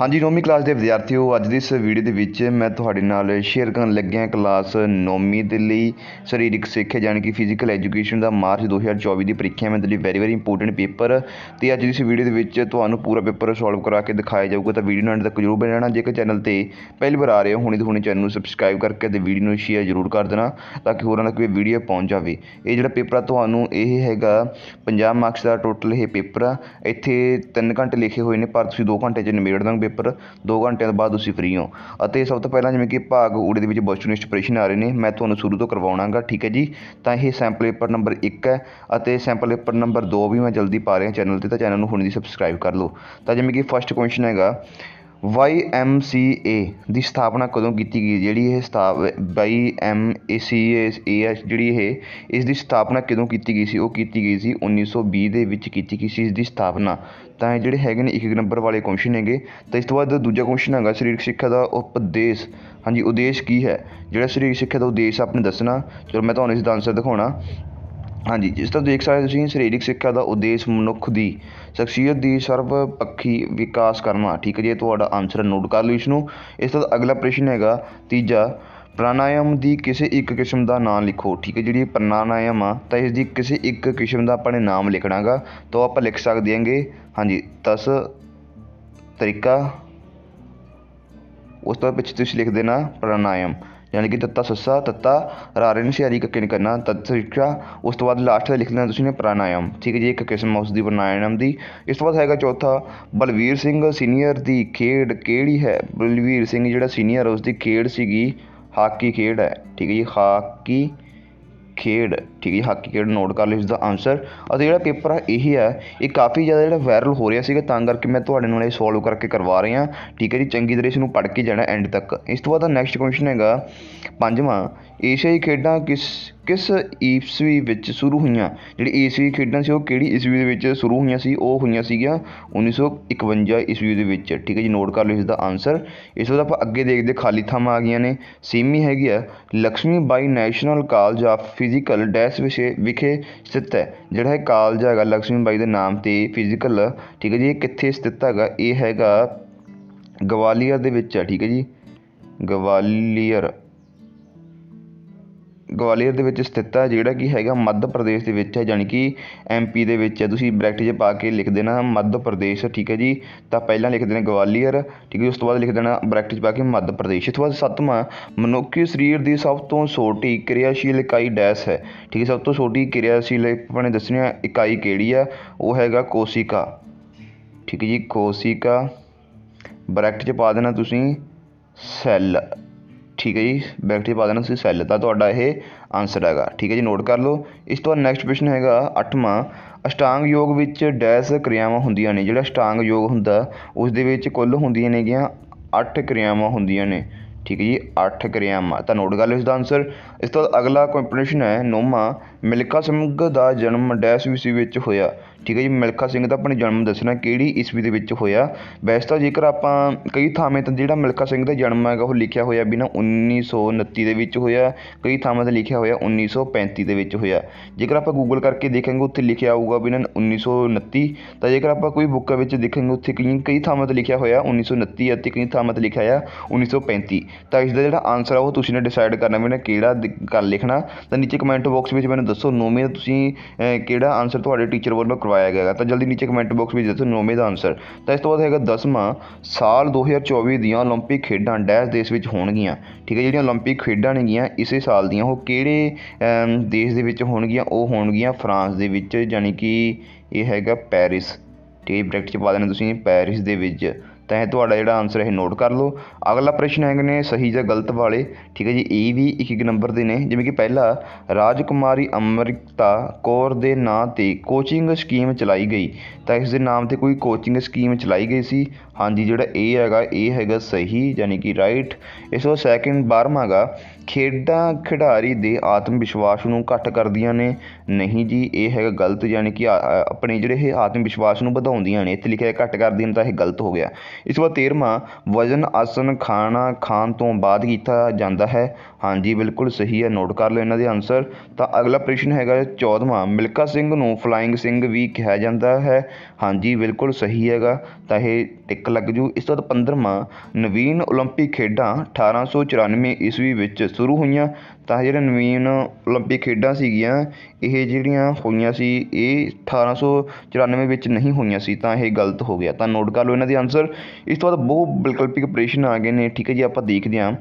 ਹਾਂਜੀ ਨੌਵੀਂ ਕਲਾਸ ਦੇ ਵਿਦਿਆਰਥੀਓ ਅੱਜ ਦੀ ਇਸ ਵੀਡੀਓ ਦੇ ਵਿੱਚ ਮੈਂ ਤੁਹਾਡੇ ਨਾਲ ਸ਼ੇਅਰ ਕਰਨ ਲੱਗਿਆ ਕਲਾਸ ਨੌਵੀਂ ਦੇ ਲਈ ਸਰੀਰਕ ਸਿੱਖਿਆ ਜਾਨ ਕੀ ਫਿਜ਼ੀਕਲ ਐਜੂਕੇਸ਼ਨ ਦਾ ਮਾਰਚ 2024 ਦੀ ਪ੍ਰੀਖਿਆ ਮੈਂ ਦੇ ਲਈ ਵੈਰੀ ਵੈਰੀ ਇੰਪੋਰਟੈਂਟ ਪੇਪਰ ਤੇ ਅੱਜ ਦੀ ਇਸ ਵੀਡੀਓ ਦੇ ਵਿੱਚ ਤੁਹਾਨੂੰ ਪੂਰਾ ਪੇਪਰ ਸੋਲਵ ਕਰਾ ਕੇ ਦਿਖਾਇਆ ਜਾਊਗਾ ਤਾਂ ਵੀਡੀਓ ਨੂੰ ਅੰਤ ਤੱਕ ਜ਼ਰੂਰ ਬਣੇ ਰਹਿਣਾ ਜੇਕਰ ਚੈਨਲ ਤੇ ਪਹਿਲੀ ਵਾਰ ਆ ਰਹੇ ਹੋ ਹੁਣੇ ਹੁਣੇ ਚੈਨਲ ਨੂੰ ਸਬਸਕ੍ਰਾਈਬ ਕਰਕੇ ਤੇ ਵੀਡੀਓ ਨੂੰ ਸ਼ੇਅਰ ਜ਼ਰੂਰ ਕਰ ਦੇਣਾ ਤਾਂ ਕਿ ਹੋਰਾਂ ਤੱਕ ਇਹ ਵੀਡੀਓ ਪਹੁੰਚ ਜਾਵੇ ਇਹ ਜਿਹੜਾ ਪੇਪਰ ਆ ਤੁਹਾਨੂੰ ਇਹ ਹੈਗਾ 50 ਮਾਰਕਸ ਦਾ ਟੋਟਲ ਇਹ ਪੇਪਰ ਆ ਇੱਥੇ 3 ਘੰਟੇ ਲਿਖੇ ਹੋਏ ਨੇ ਪਰ ਤੁਸੀਂ 2 ਘੰਟੇ 'ਚ ਨਿਬੇੜ ਦੋਗੇ ਪੇਪਰ 2 ਘੰਟਿਆਂ ਬਾਅਦ ਤੁਸੀਂ ਫ੍ਰੀ ਹੋ ਅਤੇ ਸਭ ਤੋਂ ਪਹਿਲਾਂ ਜਿਵੇਂ ਕਿ ਭਾਗ ਊੜੇ ਦੇ ਵਿੱਚ ਬੋਸਟੋਨਿਸਟ ਪ੍ਰਸ਼ਨ ਆ ਰਹੇ ਨੇ ਮੈਂ ਤੁਹਾਨੂੰ ਸ਼ੁਰੂ ਤੋਂ ਕਰਵਾਉਣਾਗਾ ਠੀਕ ਹੈ ਜੀ ਤਾਂ ਇਹ ਸੈਂਪਲ ਪੇਪਰ ਨੰਬਰ 1 ਹੈ ਅਤੇ ਸੈਂਪਲ ਪੇਪਰ ਨੰਬਰ 2 ਵੀ ਮੈਂ ਜਲਦੀ ਪਾ ਰਿਹਾ ਚੈਨਲ ਤੇ ਤਾਂ ਚੈਨਲ ਨੂੰ ਹੁਣ ਦੀ ਸਬਸਕ੍ਰਾਈਬ ਕਰ ਲਓ ਤਾਂ ਜਿਵੇਂ ਕਿ ਫਸਟ ਕੁਐਸਚਨ ਹੈਗਾ ਵਾਈ ਐਮ ਸੀ ਏ ਦੀ ਸਥਾਪਨਾ ਕਦੋਂ ਕੀਤੀ ਗਈ ਜਿਹੜੀ ਇਹ ਸਥਾਪ Y M A C A A S ਜਿਹੜੀ ਇਹ ਇਸ ਦੀ ਸਥਾਪਨਾ ਕਦੋਂ ਕੀਤੀ ਗਈ ਸੀ ਉਹ ਕੀਤੀ ਗਈ ਸੀ ਉੱਨੀ ਸੌ ਵੀਹ ਦੇ ਵਿੱਚ ਕੀਤੀ ਗਈ ਸੀ ਇਸ ਦੀ ਸਥਾਪਨਾ ਤਾਂ ਇਹ ਜਿਹੜੇ ਹੈਗੇ ਨੇ ਇੱਕ ਨੰਬਰ ਵਾਲੇ ਕੁਐਸਚਨ ਹੈਗੇ ਤਾਂ ਇਸ ਤੋਂ ਬਾਅਦ ਦੂਜਾ ਕੁਐਸਚਨ ਹੈਗਾ ਸਰੀਰਕ ਸਿੱਖਿਆ ਦਾ ਉਪਦੇਸ਼ ਹਾਂਜੀ ਉਦੇਸ਼ ਕੀ ਹੈ ਜਿਹੜਾ ਸਰੀਰਕ ਸਿੱਖਿਆ ਦਾ ਉਦੇਸ਼ ਆਪਣੇ ਦੱਸਣਾ ਚਲੋ ਮੈਂ ਤੁਹਾਨੂੰ ਇਸ ਦਾ ਆਨਸਰ ਦਿਖਾਉਣਾ ਹਾਂਜੀ ਜਿਸ ਤਰ੍ਹਾਂ ਦੇਖ ਸਕਦੇ ਤੁਸੀਂ ਸਰੀਰਕ ਸਿੱਖਿਆ ਦਾ ਉਦੇਸ਼ ਮਨੁੱਖ ਦੀ ਸ਼ਖਸੀਅਤ ਦੀ ਸਰਵ ਪੱਖੀ ਵਿਕਾਸ ਕਰਨਾ ਠੀਕ ਹੈ ਜੀ ਇਹ ਤੁਹਾਡਾ ਆਨਸਰ ਨੋਟ ਕਰ ਲਓ ਇਸ ਨੂੰ ਇਸ ਤੋਂ ਅਗਲਾ ਪ੍ਰਸ਼ਨ ਹੈਗਾ ਤੀਜਾ ਪ੍ਰਾਣਾਯਾਮ ਦੀ ਕਿਸੇ ਇੱਕ ਕਿਸਮ ਦਾ ਨਾਮ ਲਿਖੋ ਠੀਕ ਹੈ ਜਿਹੜੀ ਪ੍ਰਾਣਾਯਾਮ ਆ ਤਾਂ ਇਸ ਦੀ ਕਿਸੇ ਇੱਕ ਕਿਸਮ ਦਾ ਆਪਾਂ ਨੇ ਨਾਮ ਲਿਖਣਾਗਾ ਤਾਂ ਆਪਾਂ ਲਿਖ ਸਕਦੇ ਹਾਂਗੇ ਹਾਂਜੀ ਤਸ ਤਰੀਕਾ ਉਸ ਤੋਂ ਪਿੱਛੇ ਤੁਸੀਂ ਲਿਖ ਦੇਣਾ ਪ੍ਰਾਣਾਯਾਮ ਯਾਨੀ ਕਿ ਤੱਤਾ ਸੱਸਾ ਤੱਤਾ ਰਾਰੇ ਨੂੰ ਸਿਹਾਰੀ ਕੱਕੇ ਨੇ ਕਰਨਾ ਤਦ ਸਿੱਖਿਆ ਉਸ ਤੋਂ ਬਾਅਦ ਲਾਸਟ ਤੇ ਲਿਖ ਲੈਣਾ ਤੁਸੀਂ ਨੇ ਪ੍ਰਾਣਾਯਾਮ ਠੀਕ ਹੈ ਜੀ ਇੱਕ ਕਿਸਮ ਉਸ ਦੀ ਪ੍ਰਾਣਾਯਾਮ ਦੀ ਇਸ ਤੋਂ ਬਾਅਦ ਹੈਗਾ ਚੌਥਾ ਬਲਵੀਰ ਸਿੰਘ ਸੀਨੀਅਰ ਦੀ ਖੇਡ ਕਿਹੜੀ ਹੈ ਬਲਵੀਰ ਸਿੰਘ ਜਿਹੜਾ ਸੀਨੀਅਰ ਉਸ ਦੀ ਖੇਡ ਸੀਗੀ ਹਾਕੀ ਖੇਡ ਹੈ ਠੀਕ ਹੈ ਜੀ ਹਾਕੀ ਖੇਡ ਠੀਕ ਹੈ ਹਾਕੀ ਖੇਡ ਨੋਟ ਕਰ ਲਿਓ ਇਸ ਦਾ ਆਨਸਰ ਅਤੇ ਜਿਹੜਾ ਪੇਪਰ ਆ ਇਹ ਹੈ ਇਹ ਕਾਫੀ ਜ਼ਿਆਦਾ ਜਿਹੜਾ ਵਾਇਰਲ ਹੋ ਰਿਹਾ ਸੀਗਾ ਤਾਂ ਕਰਕੇ ਮੈਂ ਤੁਹਾਡੇ ਨਾਲ ਇਹ ਸੋਲਵ ਕਰਕੇ ਕਰਵਾ ਰਿਹਾ ਠੀਕ ਹੈ ਜੀ ਚੰਗੀ ਤਰ੍ਹਾਂ ਇਸ ਨੂੰ ਪੜ੍ਹ ਕੇ ਜਾਣਾ ਐਂਡ ਤੱਕ ਇਸ ਤੋਂ ਬਾਅਦ ਦਾ ਨੈਕਸਟ ਕੁਐਸਚਨ ਹੈਗਾ ਪੰਜਵਾਂ ਏਸ਼ੀਆਈ ਖੇਡਾਂ ਕਿਸ ਕਿਸ ਈਸਵੀ ਵਿੱਚ ਸ਼ੁਰੂ ਹੋਈਆਂ ਜਿਹੜੀ ਈਸਵੀ ਖੇਡਾਂ ਸੀ ਉਹ ਕਿਹੜੀ ਈਸਵੀ ਦੇ ਵਿੱਚ ਸ਼ੁਰੂ ਹੋਈਆਂ ਸੀ ਉਹ ਹੋਈਆਂ ਸੀਗੀਆਂ 1951 ਈਸਵੀ ਦੇ ਵਿੱਚ ਠੀਕ ਹੈ ਜੀ ਨੋਟ ਕਰ ਲਓ ਇਸ ਦਾ ਆਨਸਰ ਇਸ ਤੋਂ ਆਪਾਂ ਅੱਗੇ ਦੇਖਦੇ ਖਾਲੀ ਥਾਵਾਂ ਆ ਗਈਆਂ ਨੇ ਸੀਮੀ ਹੈਗੀ ਆ Lakshmi Bai National College of Physical ਡੈਸ ਵਿਸ਼ੇ ਵਿਖੇ ਸਥਿਤ ਹੈ ਜਿਹੜਾ ਇਹ ਕਾਲਜ ਹੈਗਾ ਲక్ష్ਮੀ ਬਾਈ ਦੇ ਨਾਮ ਤੇ ਫਿਜ਼ੀਕਲ ਠੀਕ ਹੈ ਜੀ ਇਹ ਕਿੱਥੇ ਸਥਿਤ ਹੈਗਾ ਇਹ ਹੈਗਾ ਗਵਾਲੀਅਰ ਦੇ ਵਿੱਚ ਹੈ ਠੀਕ ਹੈ ਜੀ ਗਵਾਲੀਅਰ ਗਵਾਲੀਅਰ ਦੇ ਵਿੱਚ ਸਥਿਤ ਹੈ ਜਿਹੜਾ ਕਿ ਹੈਗਾ ਮੱਧ ਪ੍ਰਦੇਸ਼ ਦੇ ਵਿੱਚ ਹੈ ਜਾਣੀ ਕਿ ਐਮ ਪੀ ਦੇ ਵਿੱਚ ਹੈ ਤੁਸੀਂ ਬ੍ਰੈਕਟ 'ਚ ਪਾ ਕੇ ਲਿਖ ਦੇਣਾ ਮੱਧ ਪ੍ਰਦੇਸ਼ ਠੀਕ ਹੈ ਜੀ ਤਾਂ ਪਹਿਲਾਂ ਲਿਖ ਦੇਣਾ ਗਵਾਲੀਅਰ ਠੀਕ ਹੈ ਉਸ ਤੋਂ ਬਾਅਦ ਲਿਖ ਦੇਣਾ ਬ੍ਰੈਕਟ 'ਚ ਪਾ ਕੇ ਮੱਧ ਪ੍ਰਦੇਸ਼ ਇਸ ਤੋਂ ਬਾਅਦ ਸੱਤਵਾਂ ਮਨੁੱਖੀ ਸਰੀਰ ਦੀ ਸਭ ਤੋਂ ਛੋਟੀ ਕਿਰਿਆਸ਼ੀਲ ਇਕਾਈ ਡੈਸ਼ ਹੈ ਠੀਕ ਹੈ ਸਭ ਤੋਂ ਛੋਟੀ ਕਿਰਿਆਸ਼ੀਲ ਆਪਣੇ ਦੱਸਣੀ ਇਕਾਈ ਕਿਹੜੀ ਆ ਉਹ ਹੈਗਾ ਕੋਸ਼ਿਕਾ ਠੀਕ ਹੈ ਜੀ ਕੋਸ਼ਿਕਾ ਬ੍ਰੈਕਟ 'ਚ ਪਾ ਦੇਣਾ ਤੁਸੀਂ ਸੈੱਲ ਠੀਕ ਹੈ ਜੀ ਬੈਕਟੀਰੀਆ ਪਾ ਦੇਣਾ ਤੁਸੀਂ ਸੈੱਲ ਤਾਂ ਤੁਹਾਡਾ ਇਹ ਆਨਸਰ ਹੈਗਾ ਠੀਕ ਹੈ ਜੀ ਨੋਟ ਕਰ ਲਓ ਇਸ ਤੋਂ ਬਾਅਦ ਨੈਕਸਟ ਕੁਐਸਚਨ ਹੈਗਾ ਅੱਠਵਾਂ ਅਸ਼ਟਾਂਗ ਯੋਗ ਵਿੱਚ ਡੈਸ ਕਿਰਿਆਵਾਂ ਹੁੰਦੀਆਂ ਨੇ ਜਿਹੜਾ ਅਸ਼ਟਾਂਗ ਯੋਗ ਹੁੰਦਾ ਉਸ ਦੇ ਵਿੱਚ ਕੁੱਲ ਹੁੰਦੀਆਂ ਨੇਗੀਆਂ 8 ਕਿਰਿਆਵਾਂ ਹੁੰਦੀਆਂ ਨੇ ਠੀਕ ਹੈ ਜੀ 8 ਕਿਰਿਆਵਾਂ ਤਾਂ ਨੋਟ ਕਰ ਲਓ ਇਸ ਦਾ ਆਨਸਰ ਇਸ ਤੋਂ ਅਗਲਾ ਕੰਪੀਟੀਸ਼ਨ ਹੈ ਨੋਮਾ ਮਿਲਖਾ ਸਿੰਘ ਦਾ ਜਨਮ ਡੈਸ਼ ਈਸਵੀ ਵਿੱਚ ਹੋਇਆ ਠੀਕ ਹੈ ਜੀ ਮਿਲਖਾ ਸਿੰਘ ਦਾ ਆਪਣੇ ਜਨਮ ਦੱਸਣਾ ਕਿਹੜੀ ਈਸਵੀ ਦੇ ਵਿੱਚ ਹੋਇਆ ਵੈਸੇ ਤਾਂ ਜੇਕਰ ਆਪਾਂ ਕਈ ਥਾਵੇਂ ਤਾਂ ਜਿਹੜਾ ਮਿਲਖਾ ਸਿੰਘ ਦਾ ਜਨਮ ਹੈਗਾ ਉਹ ਲਿਖਿਆ ਹੋਇਆ ਵੀ ਨਾ 1929 ਦੇ ਵਿੱਚ ਹੋਇਆ ਕਈ ਥਾਵਾਂ ਤੇ ਲਿਖਿਆ ਹੋਇਆ 1935 ਦੇ ਵਿੱਚ ਹੋਇਆ ਜੇਕਰ ਆਪਾਂ ਗੂਗਲ ਕਰਕੇ ਦੇਖਾਂਗੇ ਉੱਥੇ ਲਿਖਿਆ ਆਊਗਾ ਵੀ ਨਾ 1929 ਤਾਂ ਜੇਕਰ ਆਪਾਂ ਕੋਈ ਬੁੱਕਾਂ ਵਿੱਚ ਦੇਖਾਂਗੇ ਉੱਥੇ ਕਈ ਕਈ ਥਾਵਾਂ ਤੇ ਲਿਖਿਆ ਹੋਇਆ 1929 ਅਤੇ ਕਈ ਥਾਵਾਂ ਤੇ ਲਿਖਿਆ ਆ 1935 ਤਾਂ ਇਸ ਦਾ ਜਿਹੜਾ ਆਨਸਰ ਆ ਉਹ ਤੁਸੀਂ ਨੇ ਡਿਸਾਈਡ ਕਰਨਾ ਵੀ ਨਾ ਕਿਹੜਾ ਕਰ ਲਿਖਣਾ ਤਾਂ ਨੀਚੇ ਕਮੈਂਟ ਬਾਕਸ ਵਿੱਚ ਮੈਨੂੰ ਦੱਸੋ ਨੌਵੇਂ ਦਾ ਤੁਸੀਂ ਕਿਹੜਾ ਆਨਸਰ ਤੁਹਾਡੇ ਟੀਚਰ ਵੱਲੋਂ ਕਰਵਾਇਆ ਗਿਆ ਤਾਂ ਜਲਦੀ ਨੀਚੇ ਕਮੈਂਟ ਬਾਕਸ ਵਿੱਚ ਦੱਸੋ ਨੌਵੇਂ ਦਾ ਆਨਸਰ ਤਾਂ ਇਸ ਤੋਂ ਬਾਅਦ ਹੈਗਾ 10ਵਾਂ ਸਾਲ 2024 ਦੀਆਂ 올림픽 ਖੇਡਾਂ ਡੈਸ਼ ਦੇਸ਼ ਵਿੱਚ ਹੋਣਗੀਆਂ ਠੀਕ ਹੈ ਜਿਹੜੀਆਂ 올림픽 ਖੇਡਾਂ ਨੇਗੀਆਂ ਇਸੇ ਸਾਲ ਦੀਆਂ ਉਹ ਕਿਹੜੇ ਦੇਸ਼ ਦੇ ਵਿੱਚ ਹੋਣਗੀਆਂ ਉਹ ਹੋਣਗੀਆਂ ਫਰਾਂਸ ਦੇ ਵਿੱਚ ਯਾਨੀ ਕਿ ਇਹ ਹੈਗਾ ਪੈਰਿਸ ਠੀਕ ਬ੍ਰੈਕਟ ਚ ਪਾ ਦੇਣਾ ਤੁਸੀਂ ਪੈਰਿਸ ਦੇ ਵਿੱਚ ਤਾਂ ਇਹ ਤੁਹਾਡਾ ਜਿਹੜਾ ਆਨਸਰ ਇਹ ਨੋਟ ਕਰ ਲਓ ਅਗਲਾ ਪ੍ਰਸ਼ਨ ਹੈਗੇ ਨੇ ਸਹੀ ਜਾਂ ਗਲਤ ਵਾਲੇ ਠੀਕ ਹੈ ਜੀ ਇਹ ਵੀ ਇੱਕ ਇੱਕ ਨੰਬਰ ਦੇ ਨੇ ਜਿਵੇਂ ਕਿ ਪਹਿਲਾ ਰਾਜਕੁਮਾਰੀ ਅਮਰਿਤਾ ਕੌਰ ਦੇ ਨਾਂ ਤੇ ਕੋਚਿੰਗ ਸਕੀਮ ਚਲਾਈ ਗਈ ਤਾਂ ਇਸ ਦੇ ਨਾਮ ਤੇ ਕੋਈ ਕੋਚਿੰਗ ਸਕੀਮ ਚਲਾਈ ਗਈ ਸੀ ਹਾਂਜੀ ਜਿਹੜਾ ਇਹ ਹੈਗਾ ਇਹ ਹੈਗਾ ਸਹੀ ਯਾਨੀ ਕਿ ਰਾਈਟ ਇਸ ਤੋਂ ਸੈਕਿੰਡ 12ਵਾਂ ਹੈਗਾ ਖੇਡਾਂ ਖਿਡਾਰੀ ਦੇ ਆਤਮ ਵਿਸ਼ਵਾਸ ਨੂੰ ਘੱਟ ਕਰਦੀਆਂ ਨੇ ਨਹੀਂ ਜੀ ਇਹ ਹੈਗਾ ਗਲਤ ਯਾਨੀ ਕਿ ਆਪਣੇ ਜਿਹੜੇ ਇਹ ਆਤਮ ਵਿਸ਼ਵਾਸ ਨੂੰ ਵਧਾਉਂਦੀਆਂ ਨੇ ਇੱਥੇ ਲਿਖਿਆ ਘੱਟ ਕਰਦੀਆਂ ਤਾਂ ਇਹ ਗਲਤ ਹੋ ਗਿਆ ਇਸ ਤੋਂ ਬਾਅਦ 13ਵਾਂ ਵਜਨ ਆਸਨ ਖਾਣਾ ਖਾਣ ਤੋਂ ਬਾਅਦ ਕੀਤਾ ਜਾਂਦਾ ਹੈ ਹਾਂਜੀ ਬਿਲਕੁਲ ਸਹੀ ਹੈ ਨੋਟ ਕਰ ਲਓ ਇਹਨਾਂ ਦੇ ਆਨਸਰ ਤਾਂ ਅਗਲਾ ਪ੍ਰਸ਼ਨ ਹੈਗਾ 14ਵਾਂ ਮਿਲਕਾ ਸਿੰਘ ਨੂੰ ਫਲਾਈਂਗ ਸਿੰਘ ਵੀ ਕਿਹਾ ਜਾਂਦਾ ਹੈ ਹਾਂਜੀ ਬਿਲਕੁਲ ਸਹੀ ਹੈਗਾ ਤਾਂ ਇਹ ਟਿਕ ਲੱਗ ਜੂ ਇਸ ਤੋਂ ਬਾਅਦ ਪੰਦਰਵਾਂ ਨਵੀਨ ਓਲੰਪਿਕ ਖੇਡਾਂ 1894 ਸੌ ਚੁਰਾਨਵੇਂ ਈਸਵੀ ਵਿੱਚ ਸ਼ੁਰੂ ਹੋਈਆਂ ਤਾਂ ਜਿਹੜੇ ਨਵੀਨ ਓਲੰਪਿਕ ਖੇਡਾਂ ਸੀਗੀਆਂ ਇਹ ਜਿਹੜੀਆਂ ਹੋਈਆਂ ਸੀ ਇਹ 1894 ਸੌ ਚੁਰਾਨਵੇਂ ਵਿੱਚ ਨਹੀਂ ਹੋਈਆਂ ਸੀ ਤਾਂ ਇਹ ਗਲਤ ਹੋ ਗਿਆ ਤਾਂ ਨੋਟ ਕਰ ਲਓ ਇਹਨਾਂ ਦੇ ਆਨਸਰ ਇਸ ਤੋਂ ਬਾਅਦ ਬਹੁ ਵਿਕਲਪਿਕ ਪ੍ਰਸ਼ਨ ਆ ਗਏ ਨੇ ਠੀਕ ਹੈ ਜੀ ਆਪਾਂ ਦੇਖਦੇ ਹਾਂ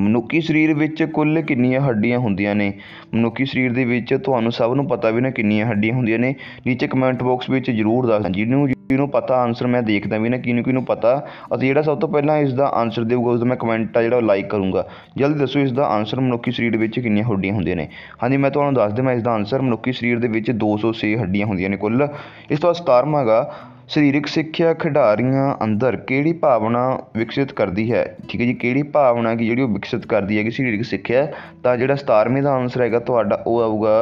ਮਨੁੱਖੀ ਸਰੀਰ ਵਿੱਚ ਕੁੱਲ ਕਿੰਨੀਆਂ ਹੱਡੀਆਂ ਹੁੰਦੀਆਂ ਨੇ ਮਨੁੱਖੀ ਸਰੀਰ ਦੇ ਵਿੱਚ ਤੁਹਾਨੂੰ ਸਭ ਨੂੰ ਪਤਾ ਵੀ ਨਾ ਕਿੰਨੀਆਂ ਹੱਡੀਆਂ ਹੁੰਦੀਆਂ ਨੇ ਨੀਚੇ ਕਮੈਂਟ ਬਾਕਸ ਵਿੱਚ ਜ਼ਰੂਰ ਦੱਸ ਜਿਹਨੂੰ ਜਿਹਨੂੰ ਪਤਾ ਆਨਸਰ ਮੈਂ ਦੇਖਦਾ ਵੀ ਨਾ ਕਿਹਨੂੰ ਕਿਹਨੂੰ ਪਤਾ ਅਤੇ ਜਿਹੜਾ ਸਭ ਤੋਂ ਪਹਿਲਾਂ ਇਸ ਦਾ ਆਨਸਰ ਦੇਊਗਾ ਉਸ ਦਾ ਮੈਂ ਕਮੈਂਟ ਆ ਜਿਹੜਾ ਲਾਈਕ ਕਰੂੰਗਾ ਜਲਦੀ ਦੱਸੋ ਇਸ ਦਾ ਆਨਸਰ ਮਨੁੱਖੀ ਸਰੀਰ ਵਿੱਚ ਕਿੰਨੀਆਂ ਹੱਡੀਆਂ ਹੁੰਦੀਆਂ ਨੇ ਹਾਂਜੀ ਮੈਂ ਤੁਹਾਨੂੰ ਦੱਸ ਦਿਆਂ ਇਸ ਦਾ ਆਨਸਰ ਮਨੁੱਖੀ ਸਰੀਰ ਦੇ ਵਿੱਚ 206 ਹੱਡੀਆਂ ਹੁੰਦੀਆਂ ਨੇ ਕੁੱਲ ਇਸ ਤੋਂ ਬਾਅਦ 17ਵਾਂ ਹੈਗਾ ਸਰੀਰਕ ਸਿੱਖਿਆ ਖਿਡਾਰੀਆਂ ਅੰਦਰ ਕਿਹੜੀ ਭਾਵਨਾ ਵਿਕਸਿਤ ਕਰਦੀ ਹੈ ਠੀਕ ਹੈ ਜੀ ਕਿਹੜੀ ਭਾਵਨਾ ਕਿ ਜਿਹੜੀ ਉਹ ਵਿਕਸਿਤ ਕਰਦੀ ਹੈਗੀ ਸਰੀਰਕ ਸਿੱਖਿਆ ਤਾਂ ਜਿਹੜਾ 17ਵੇਂ ਦਾ ਆਨਸਰ ਹੈਗਾ ਤੁਹਾਡਾ ਉਹ ਆਊਗਾ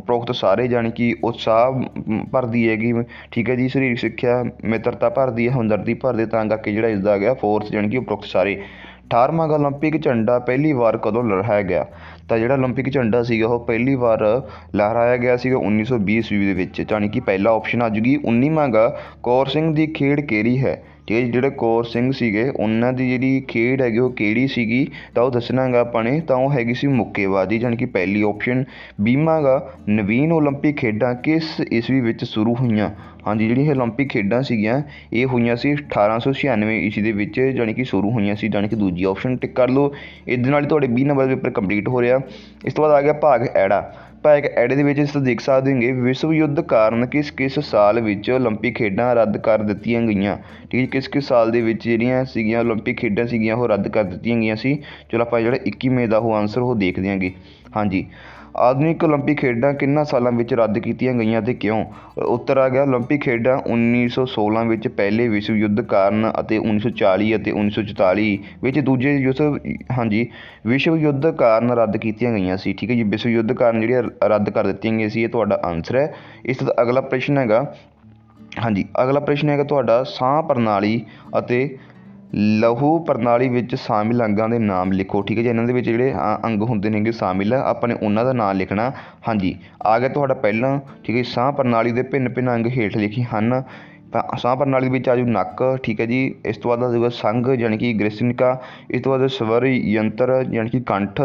ਉਪਰੋਕਤ ਸਾਰੇ ਜਾਨੀ ਕਿ ਉਤਸ਼ਾਹ ਭਰਦੀ ਹੈਗੀ ਠੀਕ ਹੈ ਜੀ ਸਰੀਰਕ ਸਿੱਖਿਆ ਮਿੱਤਰਤਾ ਭਰਦੀ ਹੈ ਹਮਦਰਦੀ ਭਰਦੀ ਤਾਂ ਕਰਕੇ ਜਿਹੜਾ ਇਸ ਦਾ ਆ ਗਿਆ ਫੋਰਥ ਜਾਨੀ ਕਿ ਉਪਰੋਕਤ ਸਾਰੇ 18ਵਾਂ ਓਲੰਪਿਕ ਝੰਡਾ ਪਹਿਲੀ ਵਾਰ ਕਦੋਂ ਲਹਿਰਾਇਆ ਗਿਆ ਤਾਂ ਜਿਹੜਾ ਓਲੰਪਿਕ ਝੰਡਾ ਸੀਗਾ ਉਹ ਪਹਿਲੀ ਵਾਰ ਲਹਿਰਾਇਆ ਗਿਆ ਸੀਗਾ 1920 ਈਸਵੀ ਦੇ ਵਿੱਚ ਯਾਨੀ ਕਿ ਪਹਿਲਾ ਆਪਸ਼ਨ ਆ ਜੂਗੀ 19ਵਾਂ ਗਾ ਕੌਰ ਸਿੰਘ ਦੀ ਖੇਡ ਕਿਹੜੀ ਹੈ ਠੀਕ ਜਿਹੜੇ ਕੌਰ ਸਿੰਘ ਸੀਗੇ ਉਹਨਾਂ ਦੀ ਜਿਹੜੀ ਖੇਡ ਹੈਗੀ ਉਹ ਕਿਹੜੀ ਸੀਗੀ ਤਾਂ ਉਹ ਦੱਸਣਾਗਾ ਆਪਾਂ ਨੇ ਤਾਂ ਉਹ ਹੈਗੀ ਸੀ ਮੁੱਕੇਬਾਜ਼ੀ ਜਾਨਕਿ ਪਹਿਲੀ ਆਪਸ਼ਨ ਬੀਮਾਗਾ ਨਵੀਨ 올림픽 ਖੇਡਾਂ ਕਿਸ ਈਸਵੀ ਵਿੱਚ ਸ਼ੁਰੂ ਹੋਈਆਂ ਹਾਂਜੀ ਜਿਹੜੀਆਂ 올림픽 ਖੇਡਾਂ ਸੀਗੀਆਂ ਇਹ ਹੋਈਆਂ ਸੀ 1896 ਈਸਵੀ ਦੇ ਵਿੱਚ ਜਾਨੀ ਕਿ ਸ਼ੁਰੂ ਹੋਈਆਂ ਸੀ ਜਾਨੀ ਕਿ ਦੂਜੀ ਆਪਸ਼ਨ ਟਿਕ ਕਰ ਲਓ ਇਹਦੇ ਨਾਲ ਨਾਲ ਤੁਹਾਡੇ 20 ਨੰਬਰ ਦੇ ਪੇਪਰ ਕੰਪਲੀਟ ਹੋ ਰਿਹਾ ਇਸ ਤੋਂ ਬਾਅਦ ਆ ਗਿਆ ਭਾਗ ਐੜਾ ਤਾਂ ਇੱਕ ਐਡ ਦੇ ਵਿੱਚ ਇਸ ਦੇਖ ਸਕਦੇ ਹੋਗੇ ਵਿਸ਼ਵ ਯੁੱਧ ਕਾਰਨ ਕਿਸ ਕਿਸ ਸਾਲ ਵਿੱਚ ਓਲੰਪਿਕ ਖੇਡਾਂ ਰੱਦ ਕਰ ਦਿੱਤੀਆਂ ਗਈਆਂ ਠੀਕ ਹੈ ਕਿਸ ਕਿਸ ਸਾਲ ਦੇ ਵਿੱਚ ਜਿਹੜੀਆਂ ਸੀਗੀਆਂ ਓਲੰਪਿਕ ਖੇਡਾਂ ਸੀਗੀਆਂ ਉਹ ਰੱਦ ਕਰ ਦਿੱਤੀਆਂ ਗਈਆਂ ਸੀ ਚਲੋ ਆਪਾਂ ਜਿਹੜਾ 21 ਮਈ ਦਾ ਉਹ ਆਨਸਰ ਉਹ ਦੇਖਦੇ ਹਾਂਗੇ ਹਾਂਜੀ ਆਧੁਨਿਕ 올림픽 ਖੇਡਾਂ ਕਿੰਨਾ ਸਾਲਾਂ ਵਿੱਚ ਰੱਦ ਕੀਤੀਆਂ ਗਈਆਂ ਅਤੇ ਕਿਉਂ ਉੱਤਰ ਆ ਗਿਆ 올림픽 ਖੇਡਾਂ 1916 ਵਿੱਚ ਪਹਿਲੇ ਵਿਸ਼ਵ ਯੁੱਧ ਕਾਰਨ ਅਤੇ 1940 ਅਤੇ 1944 ਵਿੱਚ ਦੂਜੇ ਯੁੱਧ ਹਾਂਜੀ ਵਿਸ਼ਵ ਯੁੱਧ ਕਾਰਨ ਰੱਦ ਕੀਤੀਆਂ ਗਈਆਂ ਸੀ ਠੀਕ ਹੈ ਜੀ ਵਿਸ਼ਵ ਯੁੱਧ ਕਾਰਨ ਜਿਹੜੀਆਂ ਰੱਦ ਕਰ ਦਿੱਤੀਆਂ ਗਈਆਂ ਸੀ ਇਹ ਤੁਹਾਡਾ ਆਨਸਰ ਹੈ ਇਸ ਦਾ ਅਗਲਾ ਪ੍ਰਸ਼ਨ ਹੈਗਾ ਹਾਂਜੀ ਅਗਲਾ ਪ੍ਰਸ਼ਨ ਹੈਗਾ ਤੁਹਾਡਾ ਸਾਹ ਪ੍ਰਣਾਲੀ ਅਤੇ ਲਹੂ ਪ੍ਰਣਾਲੀ ਵਿੱਚ ਸ਼ਾਮਿਲ ਅੰਗਾਂ ਦੇ ਨਾਮ ਲਿਖੋ ਠੀਕ ਹੈ ਜੀ ਇਹਨਾਂ ਦੇ ਵਿੱਚ ਜਿਹੜੇ ਅੰਗ ਹੁੰਦੇ ਨੇਗੇ ਸ਼ਾਮਿਲ ਆਪਾਂ ਨੇ ਉਹਨਾਂ ਦਾ ਨਾਮ ਲਿਖਣਾ ਹਾਂਜੀ ਆ ਗਿਆ ਤੁਹਾਡਾ ਪਹਿਲਾਂ ਠੀਕ ਹੈ ਸਾਹ ਪ੍ਰਣਾਲੀ ਦੇ ਭਿੰਨ ਭਿੰਨ ਅੰਗ ਹੇਠ ਲਿਖੇ ਹਨ ਸਾਹ ਪ੍ਰਣਾਲੀ ਵਿੱਚ ਆਜੂ ਨੱਕ ਠੀਕ ਹੈ ਜੀ ਇਸ ਤੋਂ ਬਾਅਦ ਆ ਜਾਊਗਾ ਸੰਗ ਯਾਨੀ ਕਿ ਗ੍ਰਸਨਿਕਾ ਇਸ ਤੋਂ ਬਾਅਦ ਸਵਰ ਯੰਤਰ ਯਾਨੀ ਕਿ ਕੰਠ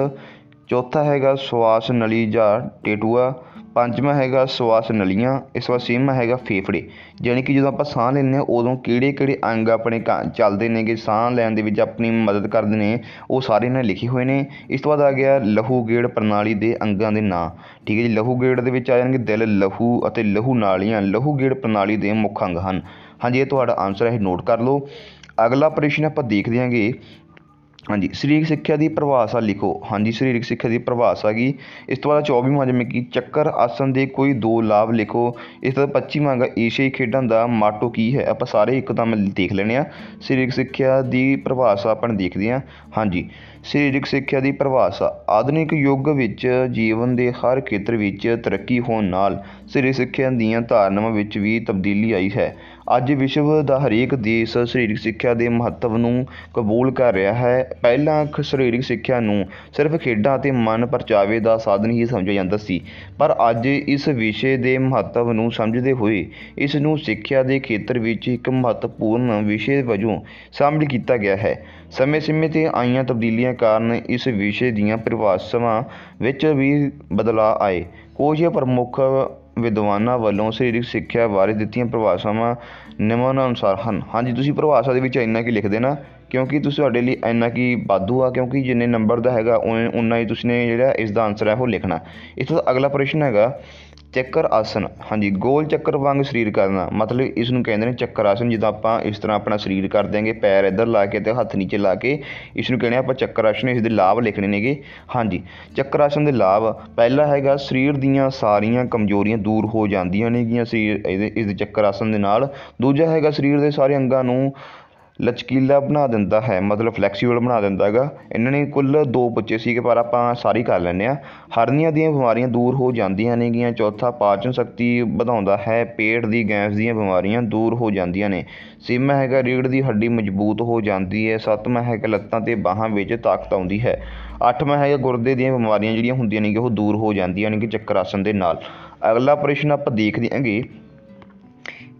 ਚੌਥਾ ਹੈਗਾ ਸਵਾਸ ਨਲੀ ਜਾਂ ਟੇਟੂਆ ਪੰਜਵਾਂ ਹੈਗਾ ਸਵਾਸ ਨਲੀਆਂ ਇਸ ਵਾਰ ਛੇਵਾਂ ਹੈਗਾ ਫੇਫੜੇ ਜਾਨੀ ਕਿ ਜਦੋਂ ਆਪਾਂ ਸਾਹ ਲੈਂਦੇ ਹਾਂ ਉਦੋਂ ਕਿਹੜੇ ਕਿਹੜੇ ਅੰਗ ਆਪਣੇ ਚੱਲਦੇ ਨੇਗੇ ਸਾਹ ਲੈਣ ਦੇ ਵਿੱਚ ਆਪਣੀ ਮਦਦ ਕਰਦੇ ਨੇ ਉਹ ਸਾਰੇ ਇਹਨਾਂ ਲਿਖੇ ਹੋਏ ਨੇ ਇਸ ਤੋਂ ਬਾਅਦ ਆ ਗਿਆ ਲਹੂ ਗੇੜ ਪ੍ਰਣਾਲੀ ਦੇ ਅੰਗਾਂ ਦੇ ਨਾਂ ਠੀਕ ਹੈ ਜੀ ਲਹੂ ਗੇੜ ਦੇ ਵਿੱਚ ਆ ਜਾਣਗੇ ਦਿਲ ਲਹੂ ਅਤੇ ਲਹੂ ਨਾਲੀਆਂ ਲਹੂ ਗੇੜ ਪ੍ਰਣਾਲੀ ਦੇ ਮੁੱਖ ਅੰਗ ਹਨ ਹਾਂਜੀ ਇਹ ਤੁਹਾਡਾ ਆਨਸਰ ਹੈ ਨੋਟ ਕਰ ਲਓ ਅਗਲਾ ਪ੍ਰਸ਼ਨ ਆਪਾਂ ਦੇਖਦੇ ਹਾਂਗੇ ਹਾਂਜੀ ਸਰੀਰਕ ਸਿੱਖਿਆ ਦੀ ਪਰਿਭਾਸ਼ਾ ਲਿਖੋ ਹਾਂਜੀ ਸਰੀਰਕ ਸਿੱਖਿਆ ਦੀ ਪਰਿਭਾਸ਼ਾ ਕੀ ਇਸ ਤੋਂ ਬਾਅਦ ਚੌਵੀਵਾਂ ਜਿਵੇਂ ਕਿ ਚੱਕਰ ਆਸਣ ਦੇ ਕੋਈ ਦੋ ਲਾਭ ਲਿਖੋ ਇਸ ਤੋਂ ਬਾਅਦ ਪੱਚੀਵਾਂ ਹੈਗਾ ਏਸ਼ੀਆਈ ਖੇਡਾਂ ਦਾ ਮਾਟੋ ਕੀ ਹੈ ਆਪਾਂ ਸਾਰੇ ਇੱਕਦਮ ਦੇਖ ਲੈਣੇ ਆ ਸਰੀਰਕ ਸਿੱਖਿਆ ਦੀ ਪਰਿਭਾਸ਼ਾ ਆਪਾਂ ਦੇਖਦੇ ਆ ਹਾਂਜੀ ਸਰੀਰਕ ਸਿੱਖਿਆ ਦੀ ਪਰਿਭਾਸ਼ਾ ਆਧੁਨਿਕ ਯੁੱਗ ਵਿੱਚ ਜੀਵਨ ਦੇ ਹਰ ਖੇਤਰ ਵਿੱਚ ਤਰੱਕੀ ਹੋਣ ਨਾਲ ਸਰੀਰਕ ਸਿੱਖਿਆ ਦੀਆਂ ਧਾਰਨਾਵਾਂ ਵਿੱਚ ਵੀ ਤਬਦੀਲੀ ਆਈ ਹੈ ਅੱਜ ਵਿਸ਼ਵ ਦਾ ਹਰੇਕ ਦੇਸ਼ ਸਰੀਰਕ ਸਿੱਖਿਆ ਦੇ ਮਹੱਤਵ ਨੂੰ ਕਬੂਲ ਕਰ ਰਿਹਾ ਹੈ ਪਹਿਲਾਂ ਸਰੀਰਕ ਸਿੱਖਿਆ ਨੂੰ ਸਿਰਫ ਖੇਡਾਂ ਅਤੇ ਮਨ ਪਰਚਾਵੇ ਦਾ ਸਾਧਨ ਹੀ ਸਮਝਿਆ ਜਾਂਦਾ ਸੀ ਪਰ ਅੱਜ ਇਸ ਵਿਸ਼ੇ ਦੇ ਮਹੱਤਵ ਨੂੰ ਸਮਝਦੇ ਹੋਏ ਇਸ ਨੂੰ ਸਿੱਖਿਆ ਦੇ ਖੇਤਰ ਵਿੱਚ ਇੱਕ ਮਹੱਤਵਪੂਰਨ ਵਿਸ਼ੇ ਵਜੋਂ ਸ਼ਾਮਿਲ ਕੀਤਾ ਗਿਆ ਹੈ ਸਮੇਂ-ਸਮੇਂ ਤੇ ਆਈਆਂ ਤਬਦੀਲੀਆਂ ਕਾਰਨ ਇਸ ਵਿਸ਼ੇ ਦੀਆਂ ਪਰਿਭਾਸ਼ਾਵਾਂ ਵਿੱਚ ਵੀ ਬਦਲਾਅ ਆਏ ਕੋਈ ਪ੍ਰਮੁੱਖ ਵਿਦਵਾਨਾਂ ਵੱਲੋਂ ਸਰੀਰਕ ਸਿੱਖਿਆ ਬਾਰੇ ਦਿੱਤੀਆਂ ਪਰਿਭਾਸ਼ਾਵਾਂ ਨਿਮਨ ਅਨੁਸਾਰ ਹਨ ਹਾਂਜੀ ਤੁਸੀਂ ਪਰਿਭਾਸ਼ਾ ਦੇ ਵਿੱਚ ਇੰਨਾ ਕੀ ਲਿਖ ਦੇਣਾ ਕਿਉਂਕਿ ਤੁਸੀਂ ਤੁਹਾਡੇ ਲਈ ਇੰਨਾ ਕੀ ਬਾਧੂ ਆ ਕਿਉਂਕਿ ਜਿੰਨੇ ਨੰਬਰ ਦਾ ਹੈਗਾ ਉ ਉਨਾ ਹੀ ਤੁਸੀਂ ਨੇ ਜਿਹੜਾ ਇਸ ਦਾ ਆਨਸਰ ਹੈ ਉਹ ਲਿਖਣਾ ਇਸ ਤੋਂ ਅਗਲਾ ਪ੍ਰਸ਼ਨ ਹੈਗਾ ਚੱਕਰ ਆਸਨ ਹਾਂਜੀ ਗੋਲ ਚੱਕਰ ਵਾਂਗ ਸਰੀਰ ਕਰਨਾ ਮਤਲਬ ਇਸ ਨੂੰ ਕਹਿੰਦੇ ਨੇ ਚੱਕਰ ਆਸਨ ਜਿੱਦਾਂ ਆਪਾਂ ਇਸ ਤਰ੍ਹਾਂ ਆਪਣਾ ਸਰੀਰ ਕਰ ਦਿਆਂਗੇ ਪੈਰ ਇੱਧਰ ਲਾ ਕੇ ਤੇ ਹੱਥ ਨੀਚੇ ਲਾ ਕੇ ਇਸ ਨੂੰ ਕਹਿੰਦੇ ਆਪਾਂ ਚੱਕਰ ਆਸਨ ਇਸ ਦੇ ਲਾਭ ਲਿਖਣੇ ਨੇਗੇ ਹਾਂਜੀ ਚੱਕਰ ਆਸਨ ਦੇ ਲਾਭ ਪਹਿਲਾ ਹੈਗਾ ਸਰੀਰ ਦੀਆਂ ਸਾਰੀਆਂ ਕਮਜ਼ੋਰੀਆਂ ਦੂਰ ਹੋ ਜਾਂਦੀਆਂ ਨੇਗੀਆਂ ਸਰੀਰ ਇਹਦੇ ਇਸ ਦੇ ਚੱਕਰ ਆਸਨ ਦੇ ਨਾਲ ਦੂਜਾ ਹੈਗਾ ਸਰੀਰ ਦੇ ਸਾਰੇ ਅੰਗਾਂ ਨੂੰ ਲਚਕੀਲਾ ਬਣਾ ਦਿੰਦਾ ਹੈ ਮਤਲਬ ਫਲੈਕਸੀਬਲ ਬਣਾ ਦਿੰਦਾ ਹੈਗਾ ਇਹਨਾਂ ਨੇ ਕੁੱਲ ਦੋ ਬੱਚੇ ਸੀਗੇ ਪਰ ਆਪਾਂ ਸਾਰੀ ਕਰ ਲੈਂਦੇ ਆ ਹਰਨੀਆਂ ਦੀਆਂ ਬਿਮਾਰੀਆਂ ਦੂਰ ਹੋ ਜਾਂਦੀਆਂ ਨੇਗੀਆਂ ਚੌਥਾ ਪਾਚਨ ਸ਼ਕਤੀ ਵਧਾਉਂਦਾ ਹੈ ਪੇਟ ਦੀ ਗੈਸ ਦੀਆਂ ਬਿਮਾਰੀਆਂ ਦੂਰ ਹੋ ਜਾਂਦੀਆਂ ਨੇ ਸਿਮ ਹੈਗਾ ਰੀੜ ਦੀ ਹੱਡੀ ਮਜ਼ਬੂਤ ਹੋ ਜਾਂਦੀ ਹੈ ਸੱਤਵਾਂ ਹੈਗਾ ਲੱਤਾਂ ਤੇ ਬਾਹਾਂ ਵਿੱਚ ਤਾਕਤ ਆਉਂਦੀ ਹੈ ਅੱਠਵਾਂ ਹੈਗਾ ਗੁਰਦੇ ਦੀਆਂ ਬਿਮਾਰੀਆਂ ਜਿਹੜੀਆਂ ਹੁੰਦੀਆਂ ਨੇ ਉਹ ਦੂਰ ਹੋ ਜਾਂਦੀਆਂ ਨੇ ਕਿ ਚੱਕਰ ਆਸਣ ਦੇ ਨਾਲ ਅਗਲਾ ਪ੍ਰਸ਼ਨ ਆਪਾਂ ਦੇਖਦੇ ਹਾਂਗੇ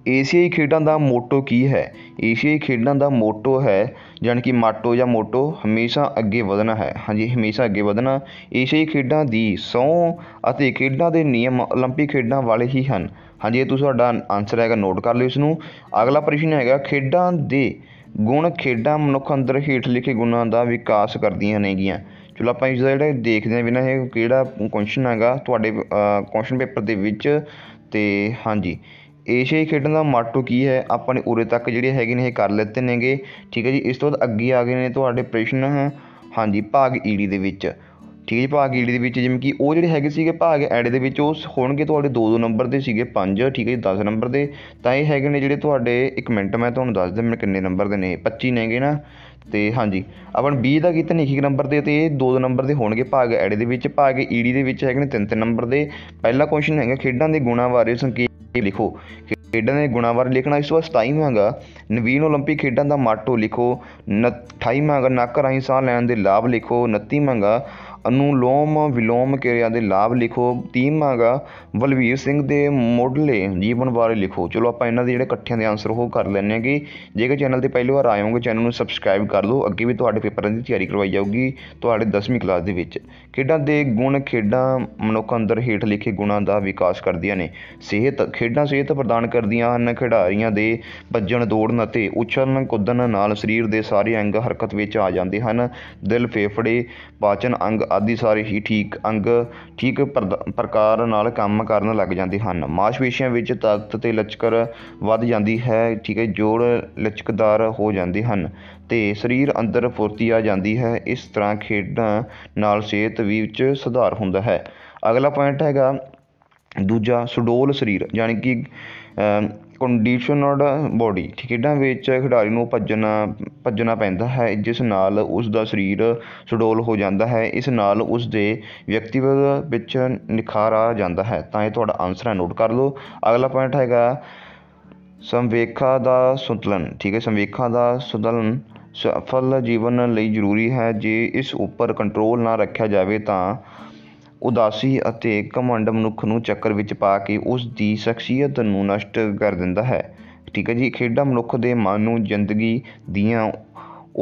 ਏਸ਼ੀਆਈ ਖੇਡਾਂ ਦਾ ਮੋਟੋ ਕੀ ਹੈ ਏਸ਼ੀਆਈ ਖੇਡਾਂ ਦਾ ਮੋਟੋ ਹੈ ਜਾਣੀ ਕਿ ਮਾਟੋ ਜਾਂ ਮੋਟੋ ਹਮੇਸ਼ਾ ਅੱਗੇ ਵਧਣਾ ਹੈ ਹਾਂਜੀ ਹਮੇਸ਼ਾ ਅੱਗੇ ਵਧਣਾ ਏਸ਼ੀਆਈ ਖੇਡਾਂ ਦੀ ਸੌ ਅਤੇ ਖੇਡਾਂ ਦੇ ਨਿਯਮ 올림픽 ਖੇਡਾਂ ਵਾਲੇ ਹੀ ਹਨ ਹਾਂਜੀ ਇਹ ਤੁਹਾਡਾ ਆਨਸਰ ਹੈਗਾ ਨੋਟ ਕਰ ਲਿਓ ਇਸ ਨੂੰ ਅਗਲਾ ਪ੍ਰਸ਼ਨ ਹੈਗਾ ਖੇਡਾਂ ਦੇ ਗੁਣ ਖੇਡਾਂ ਮਨੁੱਖ ਅੰਦਰ ਹੇਠ ਲਿਖੇ ਗੁਣਾਂ ਦਾ ਵਿਕਾਸ ਕਰਦੀਆਂ ਨੇਗੀਆਂ ਚਲੋ ਆਪਾਂ ਇਸ ਦਾ ਜਿਹੜਾ ਦੇਖਦੇ ਆ ਬਿਨਾ ਇਹ ਕਿਹੜਾ ਕੁਐਸਚਨ ਹੈਗਾ ਤੁਹਾਡੇ ਕੁਐਸਚਨ ਪੇਪਰ ਦੇ ਵਿੱਚ ਤੇ ਹਾਂਜੀ ਏਸ਼ੀਆਈ ਖੇਡਾਂ ਦਾ ਮਾਟੋ ਕੀ ਹੈ ਆਪਾਂ ਨੇ ਉਰੇ ਤੱਕ ਜਿਹੜੇ ਹੈਗੇ ਨੇ ਇਹ ਕਰ ਲਿੱਤੇ ਨੇਗੇ ਠੀਕ ਹੈ ਜੀ ਇਸ ਤੋਂ ਅੱਗੇ ਆ ਗਏ ਨੇ ਤੁਹਾਡੇ ਪ੍ਰਸ਼ਨ ਹਾਂਜੀ ਭਾਗ ਈੜੀ ਦੇ ਵਿੱਚ ਠੀਕ ਹੈ ਭਾਗ ਈੜੀ ਦੇ ਵਿੱਚ ਜਿਵੇਂ ਕਿ ਉਹ ਜਿਹੜੇ ਹੈਗੇ ਸੀਗੇ ਭਾਗ ਐਡ ਦੇ ਵਿੱਚ ਉਹ ਹੋਣਗੇ ਤੁਹਾਡੇ 2-2 ਨੰਬਰ ਦੇ ਸੀਗੇ 5 ਠੀਕ ਹੈ ਜੀ 10 ਨੰਬਰ ਦੇ ਤਾਂ ਇਹ ਹੈਗੇ ਨੇ ਜਿਹੜੇ ਤੁਹਾਡੇ 1 ਮਿੰਟ ਮੈਂ ਤੁਹਾਨੂੰ ਦੱਸ ਦਿੰਦਾ ਮੈਂ ਕਿੰਨੇ ਨੰਬਰ ਦੇ ਨੇ 25 ਨੇਗੇ ਨਾ ਤੇ ਹਾਂਜੀ ਆਪਾਂ ਬੀ ਦਾ ਕੀਤਾ ਇੱਕ ਨੰਬਰ ਦੇ ਤੇ ਇਹ ਦੋ ਦੋ ਨੰਬਰ ਦੇ ਹੋਣਗੇ ਭਾਗ ਐੜੇ ਦੇ ਵਿੱਚ ਭਾਗ ਈਡੀ ਦੇ ਵਿੱਚ ਹੈਗੇ ਨੇ ਤਿੰਨ ਤਿੰਨ ਨੰਬਰ ਦੇ ਪਹਿਲਾ ਕੁਐਸਚਨ ਹੈਗਾ ਖੇਡਾਂ ਦੇ ਗੁਣਾਂ ਬਾਰੇ ਸੰਕੇਤ ਲਿਖੋ ਖੇਡਾਂ ਦੇ ਗੁਣਾਂ ਬਾਰੇ ਲਿਖਣਾ ਇਸ ਵਾਰ 27 ਹੈਗਾ ਨਵੀਨ 올림픽 ਖੇਡਾਂ ਦਾ ਮਾਟੋ ਲਿਖੋ 28 ਹੈਗਾ ਨੱਕ ਰਾਹੀਂ ਸਾਹ ਲੈਣ ਦੇ ਲਾਭ ਲਿਖੋ 29 ਹੈਗਾ ਅਨੁਲੋਮ ਵਿਲੋਮ ਕਿਰਿਆ ਦੇ ਲਾਭ ਲਿਖੋ 30ਵਾਂ ਹੈਗਾ ਬਲਵੀਰ ਸਿੰਘ ਦੇ ਮੋਢਲੇ ਜੀਵਨ ਬਾਰੇ ਲਿਖੋ ਚਲੋ ਆਪਾਂ ਇਹਨਾਂ ਦੇ ਜਿਹੜੇ ਇਕੱਠਿਆਂ ਦੇ ਆਨਸਰ ਉਹ ਕਰ ਲੈਣੇ ਆ ਕਿ ਜੇਕਰ ਚੈਨਲ ਤੇ ਪਹਿਲੀ ਵਾਰ ਆਏ ਹੋਗੇ ਚੈਨਲ ਨੂੰ ਸਬਸਕ੍ਰਾਈਬ ਕਰ ਲਓ ਅੱਗੇ ਵੀ ਤੁਹਾਡੇ ਪੇਪਰਾਂ ਦੀ ਤਿਆਰੀ ਕਰਵਾਈ ਜਾਊਗੀ ਤੁਹਾਡੇ 10ਵੀਂ ਕਲਾਸ ਦੇ ਵਿੱਚ ਖੇਡਾਂ ਦੇ ਗੁਣ ਖੇਡਾਂ ਮਨੁੱਖ ਅੰਦਰ ਹੇਠ ਲਿਖੇ ਗੁਣਾਂ ਦਾ ਵਿਕਾਸ ਕਰਦੀਆਂ ਨੇ ਸਿਹਤ ਖੇਡਾਂ ਸਿਹਤ ਪ੍ਰਦਾਨ ਕਰਦੀਆਂ ਹਨ ਖਿਡਾਰੀਆਂ ਦੇ ਭੱਜਣ ਦੌੜਨ ਅਤੇ ਉਛਲਣ ਕੁੱਦਣ ਨਾਲ ਸਰੀਰ ਦੇ ਸਾਰੇ ਅੰਗ ਹਰਕਤ ਵਿੱਚ ਆ ਜਾਂਦੇ ਹਨ ਦਿਲ ਫੇਫੜੇ ਪਾਚਨ ਅੰਗ ਆਦਿ ਸਾਰੇ ਹੀ ਠੀਕ ਅੰਗ ਠੀਕ ਪ੍ਰਕਾਰ ਨਾਲ ਕੰਮ ਕਰਨ ਲੱਗ ਜਾਂਦੇ ਹਨ ਮਾਸਪੇਸ਼ੀਆਂ ਵਿੱਚ ਤਾਕਤ ਤੇ ਲਚਕਰ ਵੱਧ ਜਾਂਦੀ ਹੈ ਠੀਕ ਹੈ ਜੋੜ ਲਚਕਦਾਰ ਹੋ ਜਾਂਦੇ ਹਨ ਤੇ ਸਰੀਰ ਅੰਦਰ ਫੁਰਤੀ ਆ ਜਾਂਦੀ ਹੈ ਇਸ ਤਰ੍ਹਾਂ ਖੇਡਾਂ ਨਾਲ ਸਿਹਤ ਵੀ ਵਿੱਚ ਸੁਧਾਰ ਹੁੰਦਾ ਹੈ ਅਗਲਾ ਪੁਆਇੰਟ ਹੈਗਾ ਦੂਜਾ ਸੁਡੋਲ ਸਰੀਰ ਯਾਨੀ ਕਿ ਕੰਡੀਸ਼ਨਡ ਬੋਡੀ ਖੇਡਾਂ ਵਿੱਚ ਖਿਡਾਰੀ ਨੂੰ ਭੱਜਣਾ ਭੱਜਣਾ ਪੈਂਦਾ ਹੈ ਜਿਸ ਨਾਲ ਉਸ ਦਾ ਸਰੀਰ ਸੁਡੋਲ ਹੋ ਜਾਂਦਾ ਹੈ ਇਸ ਨਾਲ ਉਸ ਦੇ ਵਿਅਕਤੀਵਤ ਵਿੱਚ ਨਿਖਾਰ ਆ ਜਾਂਦਾ ਹੈ ਤਾਂ ਇਹ ਤੁਹਾਡਾ ਆਨਸਰ ਹੈ ਨੋਟ ਕਰ ਲਓ ਅਗਲਾ ਪੁਆਇੰਟ ਹੈਗਾ ਸੰਵੇਖਾ ਦਾ ਸੁਤਲਨ ਠੀਕ ਹੈ ਸੰਵੇਖਾ ਦਾ ਸੁਤਲਨ ਸਫਲ ਜੀਵਨ ਲਈ ਜ਼ਰੂਰੀ ਹੈ ਜੇ ਇਸ ਉੱਪਰ ਕੰਟਰੋਲ ਨਾ ਰੱਖਿਆ ਜਾਵੇ ਤਾਂ ਉਦਾਸੀ ਅਤੇ ਘਮੰਡ ਮਨੁੱਖ ਨੂੰ ਚੱਕਰ ਵਿੱਚ ਪਾ ਕੇ ਉਸ ਦੀ ਸ਼ਖਸੀਅਤ ਨੂੰ ਨਸ਼ਟ ਕਰ ਦਿੰਦਾ ਹੈ ਠੀਕ ਹੈ ਜੀ ਖੇਡਾਂ ਮਨੁੱਖ ਦੇ ਮਨ ਨੂੰ ਜ਼ਿੰਦਗੀ ਦੀਆਂ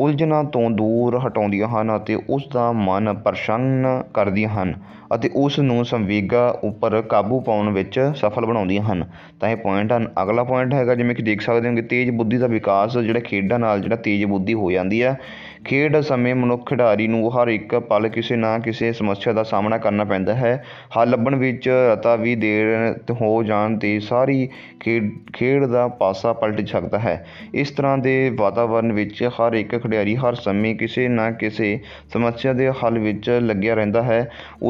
ਉਲਝਣਾਂ ਤੋਂ ਦੂਰ ਹਟਾਉਂਦੀਆਂ ਹਨ ਅਤੇ ਉਸ ਦਾ ਮਨ ਪ੍ਰਸੰਨ ਕਰਦੀਆਂ ਹਨ ਅਤੇ ਉਸ ਨੂੰ ਸੰਵੇਗਾ ਉੱਪਰ ਕਾਬੂ ਪਾਉਣ ਵਿੱਚ ਸਫਲ ਬਣਾਉਂਦੀਆਂ ਹਨ ਤਾਂ ਇਹ ਪੁਆਇੰਟ ਹਨ ਅਗਲਾ ਪੁਆਇੰਟ ਹੈਗਾ ਜਿਵੇਂ ਕਿ ਦੇਖ ਸਕਦੇ ਹੋ ਕਿ ਤੇਜ਼ ਬੁੱਧੀ ਦਾ ਵਿਕਾਸ ਜਿਹੜਾ ਖੇਡਾਂ ਨਾਲ ਜਿਹੜਾ ਤੇਜ਼ ਬੁੱਧੀ ਹੋ ਜਾਂਦੀ ਹੈ ਖੇਡ ਸਮੇਂ ਮਨੁੱਖ ਖਿਡਾਰੀ ਨੂੰ ਹਰ ਇੱਕ ਪਲ ਕਿਸੇ ਨਾ ਕਿਸੇ ਸਮੱਸਿਆ ਦਾ ਸਾਹਮਣਾ ਕਰਨਾ ਪੈਂਦਾ ਹੈ ਹੱਲ ਲੱਭਣ ਵਿੱਚ ਰਤਾ ਵੀ ਦੇਰ ਹੋ ਜਾਣ 'ਤੇ ਸਾਰੀ ਖੇਡ ਖੇਡ ਦਾ ਪਾਸਾ ਪਲਟ ਸਕਦਾ ਹੈ ਇਸ ਤਰ੍ਹਾਂ ਦੇ ਵਾਤਾਵਰਣ ਵਿੱਚ ਹਰ ਇੱਕ ਖਿਡਾਰੀ ਹਰ ਸਮੇਂ ਕਿਸੇ ਨਾ ਕਿਸੇ ਸਮੱਸਿਆ ਦੇ ਹੱਲ ਵਿੱਚ ਲੱਗਿਆ ਰਹਿੰਦਾ ਹੈ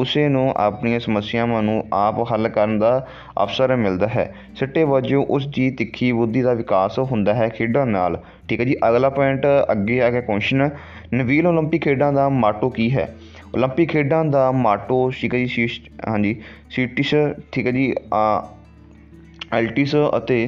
ਉਸੇ ਨੂੰ ਆਪਣੀਆਂ ਸਮੱਸਿਆਵਾਂ ਨੂੰ ਆਪ ਹੱਲ ਕਰਨ ਦਾ ਅਵਸਰ ਮਿਲਦਾ ਹੈ ਸਿੱਟੇ ਵਜੋਂ ਉਸ ਦੀ ਤਿੱਖੀ ਬੁੱਧੀ ਦਾ ਵਿਕਾਸ ਹੁੰਦਾ ਹੈ ਖੇਡਾਂ ਨਾਲ ਠੀਕ ਹੈ ਜੀ ਅਗਲਾ ਪੁਆਇੰਟ ਅੱਗੇ ਆ ਗਿਆ ਕੁਐਸਚਨ ਨਵੀਲ 올림픽 ਖੇਡਾਂ ਦਾ ਮਾਟੋ ਕੀ ਹੈ 올림픽 ਖੇਡਾਂ ਦਾ ਮਾਟੋ ਠੀਕ ਹੈ ਜੀ ਸ਼ੀਸ਼ ਹਾਂਜੀ ਸੀਟਿਸ਼ ਠੀਕ ਹੈ ਜੀ ਆ ਐਲਟਿਸ ਅਤੇ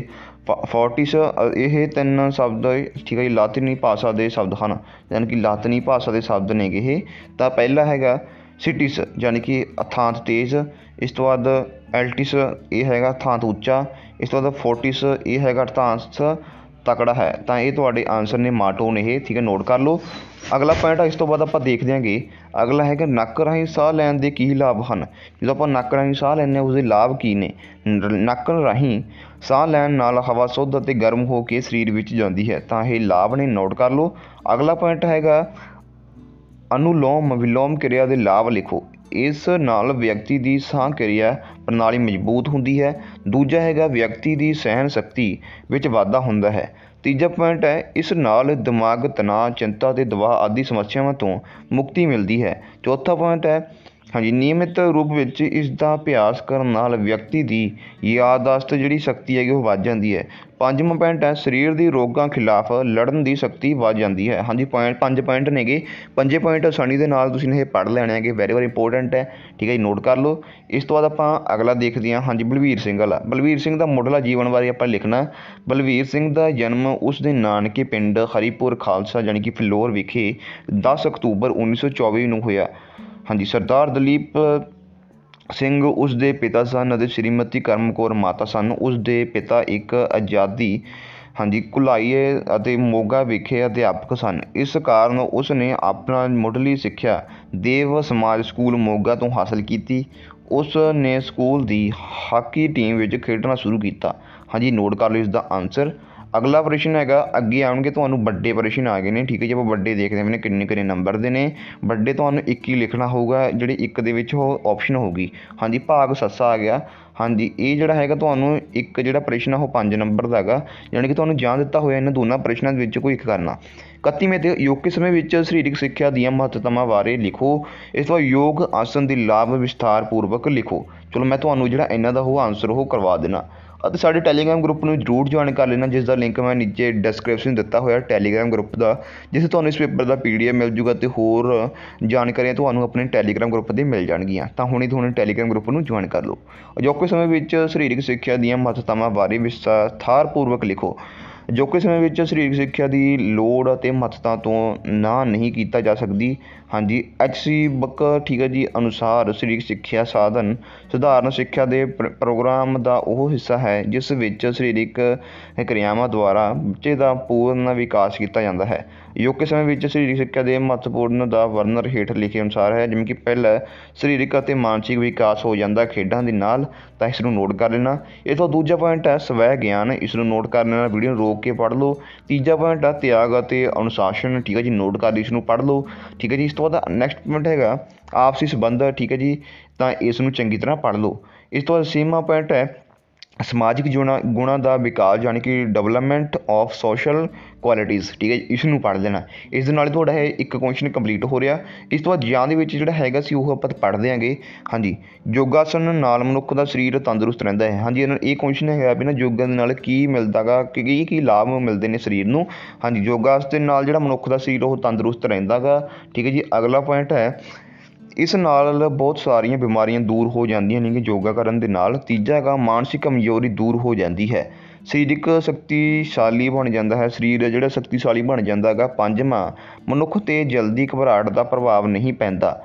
ਫੋਰਟਿਸ ਇਹ ਤਿੰਨ ਸ਼ਬਦ ਠੀਕ ਹੈ ਜੀ ਲਾਤਨੀ ਭਾਸ਼ਾ ਦੇ ਸ਼ਬਦ ਹਨ ਯਾਨੀ ਕਿ ਲਾਤਨੀ ਭਾਸ਼ਾ ਦੇ ਸ਼ਬਦ ਨੇ ਇਹ ਤਾਂ ਪਹਿਲਾ ਹੈਗਾ ਸਿਟਿਸ ਯਾਨੀ ਕਿ ਅਥਾਂਤ ਤੇਜ਼ ਇਸ ਤੋਂ ਬਾਅਦ ਐਲਟਿਸ ਇਹ ਹੈਗਾ ਥਾਂਤ ਉੱਚਾ ਇਸ ਤੋਂ ਬਾਅਦ ਫੋਰਟਿਸ ਇਹ ਹੈਗਾ ਅਥਾਂਤ ਤਕੜਾ ਹੈ ਤਾਂ ਇਹ ਤੁਹਾਡੇ ਆਨਸਰ ਨੇ ਮਾਟੋਨ ਇਹ ਠੀਕ ਹੈ ਨੋਟ ਕਰ ਲਓ ਅਗਲਾ ਪੁਆਇੰਟ ਇਸ ਤੋਂ ਬਾਅਦ ਆਪਾਂ ਦੇਖਦੇ ਹਾਂਗੇ ਅਗਲਾ ਹੈਗਾ ਨੱਕ ਰਾਹੀਂ ਸਾਹ ਲੈਣ ਦੇ ਕੀ ਲਾਭ ਹਨ ਜਦੋਂ ਆਪਾਂ ਨੱਕ ਰਾਹੀਂ ਸਾਹ ਲੈਂਦੇ ਹਾਂ ਉਸਦੇ ਲਾਭ ਕੀ ਨੇ ਨੱਕ ਰਾਹੀਂ ਸਾਹ ਲੈਣ ਨਾਲ ਹਵਾ ਸ਼ੁੱਧ ਅਤੇ ਗਰਮ ਹੋ ਕੇ ਸਰੀਰ ਵਿੱਚ ਜਾਂਦੀ ਹੈ ਤਾਂ ਇਹ ਲਾਭ ਨੇ ਨੋਟ ਕਰ ਲਓ ਅਗਲਾ ਪੁਆਇੰਟ ਹੈਗਾ ਅਨੁਲੋਮ ਵਿਲੋਮ ਕਿਰਿਆ ਦੇ ਲਾਭ ਲਿਖੋ ਇਸ ਨਾਲ ਵਿਅਕਤੀ ਦੀ ਸਾਹ ਕਿਰਿਆ ਪ੍ਰਣਾਲੀ ਮਜ਼ਬੂਤ ਹੁੰਦੀ ਹੈ ਦੂਜਾ ਹੈਗਾ ਵਿਅਕਤੀ ਦੀ ਸਹਿਣ ਸ਼ਕਤੀ ਵਿੱਚ ਵਾਧਾ ਹੁੰਦਾ ਹੈ ਤੀਜਾ ਪੁਆਇੰਟ ਹੈ ਇਸ ਨਾਲ ਦਿਮਾਗ ਤਣਾਅ ਚਿੰਤਾ ਤੇ ਦਬਾਅ ਆਦਿ ਸਮੱਸਿਆਵਾਂ ਤੋਂ ਮੁਕਤੀ ਮਿਲਦੀ ਹੈ ਚੌਥਾ ਪੁਆਇੰਟ ਹੈ ਹਾਂਜੀ ਨਿਯਮਿਤ ਰੂਪ ਵਿੱਚ ਇਸ ਦਾ ਅਭਿਆਸ ਕਰਨ ਨਾਲ ਵਿਅਕਤੀ ਦੀ ਯਾਦਦਾਸ਼ਤ ਜਿਹੜੀ ਸ਼ਕਤੀ ਹੈਗੀ ਉਹ ਵੱਧ ਜਾਂਦੀ ਹੈ ਪੰਜਵਾਂ ਪੁਆਇੰਟ ਹੈ ਸਰੀਰ ਦੀ ਰੋਗਾਂ ਖਿਲਾਫ ਲੜਨ ਦੀ ਸ਼ਕਤੀ ਵੱਧ ਜਾਂਦੀ ਹੈ ਹਾਂਜੀ ਪੁਆਇੰਟ ਪੰਜ ਪੁਆਇੰਟ ਨੇਗੇ ਪੰਜੇ ਪੁਆਇੰਟ ਸਣੀ ਦੇ ਨਾਲ ਤੁਸੀਂ ਇਹ ਪੜ੍ਹ ਲੈਣੇ ਹੈਗੇ ਵੈਰੀ ਵੈਰੀ ਇੰਪੋਰਟੈਂਟ ਹੈ ਠੀਕ ਹੈ ਜੀ ਨੋਟ ਕਰ ਲਓ ਇਸ ਤੋਂ ਬਾਅਦ ਆਪਾਂ ਅਗਲਾ ਦੇਖਦੇ ਹਾਂ ਹਾਂਜੀ ਬਲਵੀਰ ਸਿੰਘ ਵਾਲਾ ਬਲਵੀਰ ਸਿੰਘ ਦਾ ਮੁੱਢਲਾ ਜੀਵਨ ਬਾਰੇ ਆਪਾਂ ਲਿਖਣਾ ਬਲਵੀਰ ਸਿੰਘ ਦਾ ਜਨਮ ਉਸ ਦੇ ਨਾਨਕੇ ਪਿੰਡ ਹਰੀਪੁਰ ਖਾਲਸਾ ਜਾਨੀ ਕਿ ਫਲੋਰ ਵਿਖੇ 10 ਅਕਤੂਬਰ 1924 ਨੂੰ ਹੋਇਆ ਹਾਂਜੀ ਸਰਦਾਰ ਦਲੀਪ ਸਿੰਘ ਉਸ ਦੇ ਪਿਤਾ ਸਨ ਅਤੇ ਸ਼੍ਰੀਮਤੀ ਕਰਮਕੌਰ ਮਾਤਾ ਸਨ ਉਸ ਦੇ ਪਿਤਾ ਇੱਕ ਆਜ਼ਾਦੀ ਹਾਂਜੀ ਕੁਲਾਈਏ ਅਤੇ ਮੋਗਾ ਵਿਖੇ ਅਧਿਆਪਕ ਸਨ ਇਸ ਕਾਰਨ ਉਸ ਨੇ ਆਪਣਾ ਮੁੱਢਲੀ ਸਿੱਖਿਆ ਦੇਵ ਸਮਾਜ ਸਕੂਲ ਮੋਗਾ ਤੋਂ ਹਾਸਲ ਕੀਤੀ ਉਸ ਨੇ ਸਕੂਲ ਦੀ ਹਾਕੀ ਟੀਮ ਵਿੱਚ ਖੇਡਣਾ ਸ਼ੁਰੂ ਕੀਤਾ ਹਾਂਜੀ ਨੋਟ ਕਰ ਲਓ ਇਸ ਦਾ ਆਨਸਰ ਅਗਲਾ ਪ੍ਰਸ਼ਨ ਹੈਗਾ ਅੱਗੇ ਆਉਣਗੇ ਤੁਹਾਨੂੰ ਵੱਡੇ ਪ੍ਰਸ਼ਨ ਆ ਗਏ ਨੇ ਠੀਕ ਹੈ ਜੇ ਆਪਾਂ ਵੱਡੇ ਦੇਖਦੇ ਹਾਂ ਮੈਨੇ ਕਿੰਨੇ ਕਿੰਨੇ ਨੰਬਰ ਦੇ ਨੇ ਵੱਡੇ ਤੁਹਾਨੂੰ 21 ਲਿਖਣਾ ਹੋਊਗਾ ਜਿਹੜੇ ਇੱਕ ਦੇ ਵਿੱਚ ਉਹ ਆਪਸ਼ਨ ਹੋਊਗੀ ਹਾਂਜੀ ਭਾਗ ਸੱਸਾ ਆ ਗਿਆ ਹਾਂਜੀ ਇਹ ਜਿਹੜਾ ਹੈਗਾ ਤੁਹਾਨੂੰ ਇੱਕ ਜਿਹੜਾ ਪ੍ਰਸ਼ਨ ਆ ਉਹ 5 ਨੰਬਰ ਦਾ ਹੈਗਾ ਯਾਨੀ ਕਿ ਤੁਹਾਨੂੰ ਜਾਂ ਦਿੱਤਾ ਹੋਇਆ ਇਹਨਾਂ ਦੋਨਾਂ ਪ੍ਰਸ਼ਨਾਂ ਦੇ ਵਿੱਚ ਕੋਈ ਇੱਕ ਕਰਨਾ 31ਵੇਂ ਤੇ ਯੋਗ ਸਮੇਂ ਵਿੱਚ ਸਰੀਰਕ ਸਿੱਖਿਆ ਦੀਆਂ ਮਹੱਤਤਾਵਾਂ ਬਾਰੇ ਲਿਖੋ ਇਸ ਤੋਂ ਯੋਗ ਆਸਨ ਦੀ ਲਾਭ ਵਿਸਥਾਰ ਪੂਰਵਕ ਲਿਖੋ ਚਲੋ ਮੈਂ ਤੁਹਾਨੂੰ ਜਿਹੜਾ ਇਹਨਾਂ ਦਾ ਉਹ ਆਨਸਰ ਉਹ ਕਰਵਾ ਦੇਣਾ ਅਤੇ ਸਾਡੇ ਟੈਲੀਗ੍ਰਾਮ ਗਰੁੱਪ ਨੂੰ ਜ਼ਰੂਰ ਜੁਆਇਨ ਕਰ ਲੈਣਾ ਜਿਸ ਦਾ ਲਿੰਕ ਮੈਂ ਨੀਚੇ ਡਿਸਕ੍ਰਿਪਸ਼ਨ ਦਿੱਤਾ ਹੋਇਆ ਟੈਲੀਗ੍ਰਾਮ ਗਰੁੱਪ ਦਾ ਜਿਸ ਤੁਹਾਨੂੰ ਇਸ ਪੇਪਰ ਦਾ ਪੀਡੀਐਫ ਮਿਲ ਜੂਗਾ ਤੇ ਹੋਰ ਜਾਣਕਾਰੀਆਂ ਤੁਹਾਨੂੰ ਆਪਣੇ ਟੈਲੀਗ੍ਰਾਮ ਗਰੁੱਪ ਦੇ ਮਿਲ ਜਾਣਗੀਆਂ ਤਾਂ ਹੁਣੇ ਤੁਹਾਨੂੰ ਟੈਲੀਗ੍ਰਾਮ ਗਰੁੱਪ ਨੂੰ ਜੁਆਇਨ ਕਰ ਲਓ ਅਜੋਕੇ ਸਮੇਂ ਵਿੱਚ ਸਰੀਰਕ ਸਿੱਖਿਆ ਦੀਆਂ ਮਹੱਤਤਾਵਾਂ ਬਾਰੇ ਵਿਸਥਾਰਪੂਰਵਕ ਲਿਖੋ ਅਜੋਕੇ ਸਮੇਂ ਵਿੱਚ ਸਰੀਰਕ ਸਿੱਖਿਆ ਦੀ ਲੋੜ ਅਤੇ ਮਹੱਤਤਾ ਤੋਂ ਨਾ ਨਹੀਂ ਕੀਤਾ ਜਾ ਸਕਦੀ ਹਾਂਜੀ ਐਚ ਸੀ ਬਕ ਠੀਕ ਹੈ ਜੀ ਅਨੁਸਾਰ ਸਰੀਰਕ ਸਿੱਖਿਆ ਸਾਧਨ ਸਧਾਰਨ ਸਿੱਖਿਆ ਦੇ ਪ੍ਰੋਗਰਾਮ ਦਾ ਉਹ ਹਿੱਸਾ ਹੈ ਜਿਸ ਵਿੱਚ ਸਰੀਰਕ ਕਿਰਿਆਵਾਂ ਦੁਆਰਾ ਬੱਚੇ ਦਾ ਪੂਰਨ ਵਿਕਾਸ ਕੀਤਾ ਜਾਂਦਾ ਹੈ ਯੋਗ ਸਮੇਂ ਵਿੱਚ ਸਰੀਰਕ ਸਿੱਖਿਆ ਦੇ ਮਹੱਤਵਪੂਰਨ ਦਾ ਵਰਨਰ ਹੇਠ ਲਿਖੇ ਅਨੁਸਾਰ ਹੈ ਜਿਵੇਂ ਕਿ ਪਹਿਲਾ ਸਰੀਰਕ ਅਤੇ ਮਾਨਸਿਕ ਵਿਕਾਸ ਹੋ ਜਾਂਦਾ ਖੇਡਾਂ ਦੇ ਨਾਲ ਤਾਂ ਇਸ ਨੂੰ ਨੋਟ ਕਰ ਲੈਣਾ ਇਹ ਤੋਂ ਦੂਜਾ ਪੁਆਇੰਟ ਹੈ ਸਵੈ ਗਿਆਨ ਇਸ ਨੂੰ ਨੋਟ ਕਰਨ ਨਾਲ ਵੀਡੀਓ ਨੂੰ ਰੋਕ ਕੇ ਪੜ੍ਹ ਲਓ ਤੀਜਾ ਪੁਆਇੰਟ ਹੈ ਤਿਆਗ ਅਤੇ ਅਨੁਸ਼ਾਸਨ ਠੀਕ ਹੈ ਜੀ ਨੋਟ ਕਰ ਲਈ ਇਸ ਨੂੰ ਪੜ੍ਹ ਲਓ ਠੀਕ ਹੈ ਜੀ ਇਸ ਤੋਂ ਤੋਂ ਬਾਅਦ ਨੈਕਸਟ ਪੁਆਇੰਟ ਹੈਗਾ ਆਪਸੀ ਸੰਬੰਧ ਠੀਕ ਹੈ ਜੀ ਤਾਂ ਇਸ ਨੂੰ ਚੰਗੀ ਤਰ੍ਹਾਂ ਪੜ੍ਹ ਲਓ ਇਸ ਤੋਂ ਬਾਅਦ ਛੇਵਾਂ ਪੁਆਇੰਟ ਹੈ ਸਮਾਜਿਕ ਜੁਣਾ ਗੁਣਾਂ ਦਾ ਵਿਕਾਸ ਯਾਨੀ ਕਿ ਡਿਵਲਪਮੈਂਟ ਆਫ ਸੋਸ਼ਲ ਕੁਆਲਿਟੀਜ਼ ਠੀਕ ਹੈ ਇਸ ਨੂੰ ਪੜ੍ਹ ਲੈਣਾ ਇਸ ਦੇ ਨਾਲ ਤੁਹਾਡਾ ਇਹ ਇੱਕ ਕੁਐਸਚਨ ਕੰਪਲੀਟ ਹੋ ਰਿਹਾ ਇਸ ਤੋਂ ਬਾਅਦ ਜਾਂ ਦੇ ਵਿੱਚ ਜਿਹੜਾ ਹੈਗਾ ਸੀ ਉਹ ਆਪਾਂ ਪੜ੍ਹਦੇ ਦੇਾਂਗੇ ਹਾਂਜੀ ਯੋਗਾਸਨ ਨਾਲ ਮਨੁੱਖ ਦਾ ਸਰੀਰ ਤੰਦਰੁਸਤ ਰਹਿੰਦਾ ਹੈ ਹਾਂਜੀ ਇਹਨਾਂ ਇਹ ਕੁਐਸਚਨ ਹੈਗਾ ਵੀ ਨਾ ਯੋਗਾ ਦੇ ਨਾਲ ਕੀ ਮਿਲਦਾਗਾ ਕਿ ਕੀ ਕੀ ਲਾਭ ਮਿਲਦੇ ਨੇ ਸਰੀਰ ਨੂੰ ਹਾਂਜੀ ਯੋਗਾਸ ਦੇ ਨਾਲ ਜਿਹੜਾ ਮਨੁੱਖ ਦਾ ਸਰੀਰ ਉਹ ਤੰਦਰੁਸਤ ਰਹਿੰਦਾਗਾ ਠੀਕ ਹੈ ਜੀ ਅਗਲਾ ਪੁਆਇੰਟ ਹੈ ਇਸ ਨਾਲ ਬਹੁਤ ਸਾਰੀਆਂ ਬਿਮਾਰੀਆਂ ਦੂਰ ਹੋ ਜਾਂਦੀਆਂ ਨੇ ਕਿ ਯੋਗਾ ਕਰਨ ਦੇ ਨਾਲ ਤੀਜਾ ਹੈਗਾ ਮਾਨਸਿਕ ਕਮਜ਼ੋਰੀ ਦੂਰ ਹੋ ਜਾਂਦੀ ਹੈ ਸਰੀਰਕ ਸ਼ਕਤੀਸ਼ਾਲੀ ਬਣ ਜਾਂਦਾ ਹੈ ਸਰੀਰ ਜਿਹੜਾ ਸ਼ਕਤੀਸ਼ਾਲੀ ਬਣ ਜਾਂਦਾ ਹੈਗਾ ਪੰਜਵਾਂ ਮਨੁੱਖ ਤੇ ਜਲਦੀ ਘਬਰਾਹਟ ਦਾ ਪ੍ਰਭਾਵ ਨਹੀਂ ਪੈਂਦਾ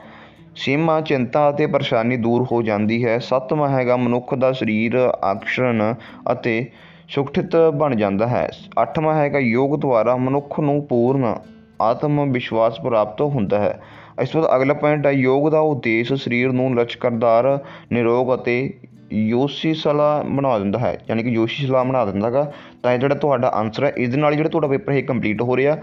ਛੇਵਾਂ ਚਿੰਤਾ ਅਤੇ ਪਰੇਸ਼ਾਨੀ ਦੂਰ ਹੋ ਜਾਂਦੀ ਹੈ ਸੱਤਵਾਂ ਹੈਗਾ ਮਨੁੱਖ ਦਾ ਸਰੀਰ ਆਕਰਸ਼ਣ ਅਤੇ ਸੁਖਠਿਤ ਬਣ ਜਾਂਦਾ ਹੈ ਅੱਠਵਾਂ ਹੈਗਾ ਯੋਗ ਦੁਆਰਾ ਮਨੁੱਖ ਨੂੰ ਪੂਰਨ ਆਤਮ ਵਿਸ਼ਵਾਸ ਪ੍ਰਾਪਤ ਹੁੰਦਾ ਹੈ ਇਸ ਤੋਂ ਅਗਲਾ ਪੁਆਇੰਟ ਹੈ ਯੋਗ ਦਾ ਉਦੇਸ਼ ਸਰੀਰ ਨੂੰ ਲਚਕਦਾਰ ਨਿਰੋਗ ਅਤੇ ਯੋਸ਼ੀਸ਼ਲਾ ਬਣਾ ਦਿੰਦਾ ਹੈ ਯਾਨੀ ਕਿ ਯੋਸ਼ੀਸ਼ਲਾ ਬਣਾ ਦਿੰਦਾ ਹੈਗਾ ਤਾਂ ਇਹ ਜਿਹੜਾ ਤੁਹਾਡਾ ਆਨਸਰ ਹੈ ਇਸ ਦੇ ਨਾਲ ਜਿਹੜਾ ਤੁਹਾਡਾ ਪੇਪਰ ਇਹ ਕੰਪਲੀਟ ਹੋ ਰਿਹਾ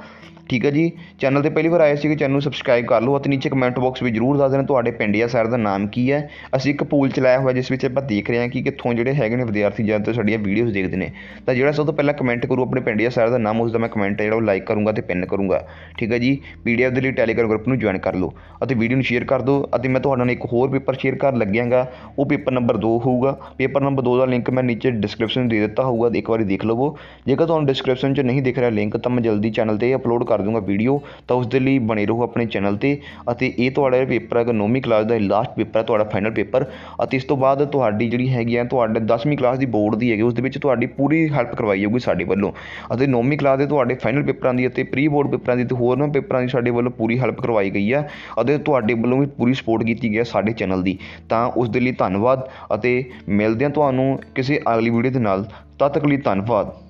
ਠੀਕ ਹੈ ਜੀ ਚੈਨਲ ਤੇ ਪਹਿਲੀ ਵਾਰ ਆਏ ਸੀ ਕਿ ਚੈਨਲ ਨੂੰ ਸਬਸਕ੍ਰਾਈਬ ਕਰ ਲਓ ਅਤੇ ਨੀਚੇ ਕਮੈਂਟ ਬਾਕਸ ਵਿੱਚ ਜ਼ਰੂਰ ਦੱਸ ਦੇਣਾ ਤੁਹਾਡੇ ਪਿੰਡ ਜਾਂ ਸ਼ਹਿਰ ਦਾ ਨਾਮ ਕੀ ਹੈ ਅਸੀਂ ਇੱਕ ਪੂਲ ਚਲਾਇਆ ਹੋਇਆ ਜਿਸ ਵਿੱਚ ਆਪਾਂ ਦੇਖ ਰਹੇ ਹਾਂ ਕਿ ਕਿੱਥੋਂ ਜਿਹੜੇ ਹੈਗੇ ਨੇ ਵਿਦਿਆਰਥੀ ਜਾਂ ਤਾਂ ਸਾਡੀਆਂ ਵੀਡੀਓਜ਼ ਦੇਖਦੇ ਨੇ ਤਾਂ ਜਿਹੜਾ ਸਭ ਤੋਂ ਪਹਿਲਾਂ ਕਮੈਂਟ ਕਰੂ ਆਪਣੇ ਪਿੰਡ ਜਾਂ ਸ਼ਹਿਰ ਦਾ ਨਾਮ ਉਸ ਦਾ ਮੈਂ ਕਮੈਂਟ ਜਿਹੜਾ ਉਹ ਲਾਈਕ ਕਰੂੰਗਾ ਤੇ ਪਿੰਨ ਕਰੂੰਗਾ ਠੀਕ ਹੈ ਜੀ ਪੀਡੀਐਫ ਦੇ ਲਈ ਟੈਲੀਗ੍ਰਾਮ ਗਰੁੱਪ ਨੂੰ ਜੁਆਇਨ ਕਰ ਲਓ ਅਤੇ ਵੀਡੀਓ ਨੂੰ ਸ਼ੇਅਰ ਕਰ ਦਿਓ ਅਤੇ ਮੈਂ ਤੁਹਾਡੇ ਨਾਲ ਇੱਕ ਹੋਰ ਪੇਪਰ ਸ਼ੇਅਰ ਕਰਨ ਲੱਗਿਆਂਗਾ ਉਹ ਪੇਪਰ ਨੰਬਰ 2 ਹੋਊਗਾ ਪੇਪਰ ਨੰਬਰ 2 ਦਾ ਲਿੰਕ ਮੈਂ ਨੀਚੇ ਡਿਸਕ੍ਰਿਪਸ਼ਨ ਦੇ ਦਿੱਤਾ ਹੋਊਗਾ ਇੱਕ ਵਾਰੀ ਦੇਖ ਲਵੋ ਜੇਕਰ ਤੁਹਾਨੂੰ ਡਿਸਕ੍ਰਿਪਸ਼ਨ 'ਚ ਨਹੀਂ ਦਿਖ ਰਿਹਾ ਲਿੰਕ ਤਾਂ ਮੈਂ ਜਲਦੀ ਚੈਨਲ ਤੇ ਅਪਲੋਡ ਕਰ ਕਰ ਦੂੰਗਾ ਵੀਡੀਓ ਤਾਂ ਉਸ ਦੇ ਲਈ ਬਣੇ ਰਹੋ ਆਪਣੇ ਚੈਨਲ ਤੇ ਅਤੇ ਇਹ ਤੁਹਾਡਾ ਪੇਪਰ ਹੈ ਇਕਨੋਮਿਕ ਕਲਾਸ ਦਾ ਲਾਸਟ ਪੇਪਰ ਹੈ ਤੁਹਾਡਾ ਫਾਈਨਲ ਪੇਪਰ ਅਤੇ ਇਸ ਤੋਂ ਬਾਅਦ ਤੁਹਾਡੀ ਜਿਹੜੀ ਹੈਗੀ ਹੈ ਤੁਹਾਡੇ 10ਵੀਂ ਕਲਾਸ ਦੀ ਬੋਰਡ ਦੀ ਹੈਗੀ ਉਸ ਦੇ ਵਿੱਚ ਤੁਹਾਡੀ ਪੂਰੀ ਹੈਲਪ ਕਰਵਾਈ ਜਾਊਗੀ ਸਾਡੇ ਵੱਲੋਂ ਅਤੇ ਨੌਵੀਂ ਕਲਾਸ ਦੇ ਤੁਹਾਡੇ ਫਾਈਨਲ ਪੇਪਰਾਂ ਦੀ ਅਤੇ ਪ੍ਰੀ ਬੋਰਡ ਪੇਪਰਾਂ ਦੀ ਤੇ ਹੋਰ ਨਾ ਪੇਪਰਾਂ ਦੀ ਸਾਡੇ ਵੱਲੋਂ ਪੂਰੀ ਹੈਲਪ ਕਰਵਾਈ ਗਈ ਹੈ ਅਤੇ ਤੁਹਾਡੇ ਵੱਲੋਂ ਵੀ ਪੂਰੀ ਸਪੋਰਟ ਕੀਤੀ ਗਈ ਹੈ ਸਾਡੇ ਚੈਨਲ ਦੀ ਤਾਂ ਉਸ ਦੇ ਲਈ ਧੰਨਵਾਦ ਅਤੇ ਮਿਲਦੇ ਹਾਂ ਤੁਹਾਨੂੰ ਕਿਸੇ ਅਗਲੀ ਵੀਡੀਓ ਦੇ ਨਾਲ ਤਦ ਤੱਕ ਲਈ ਧੰਨਵਾਦ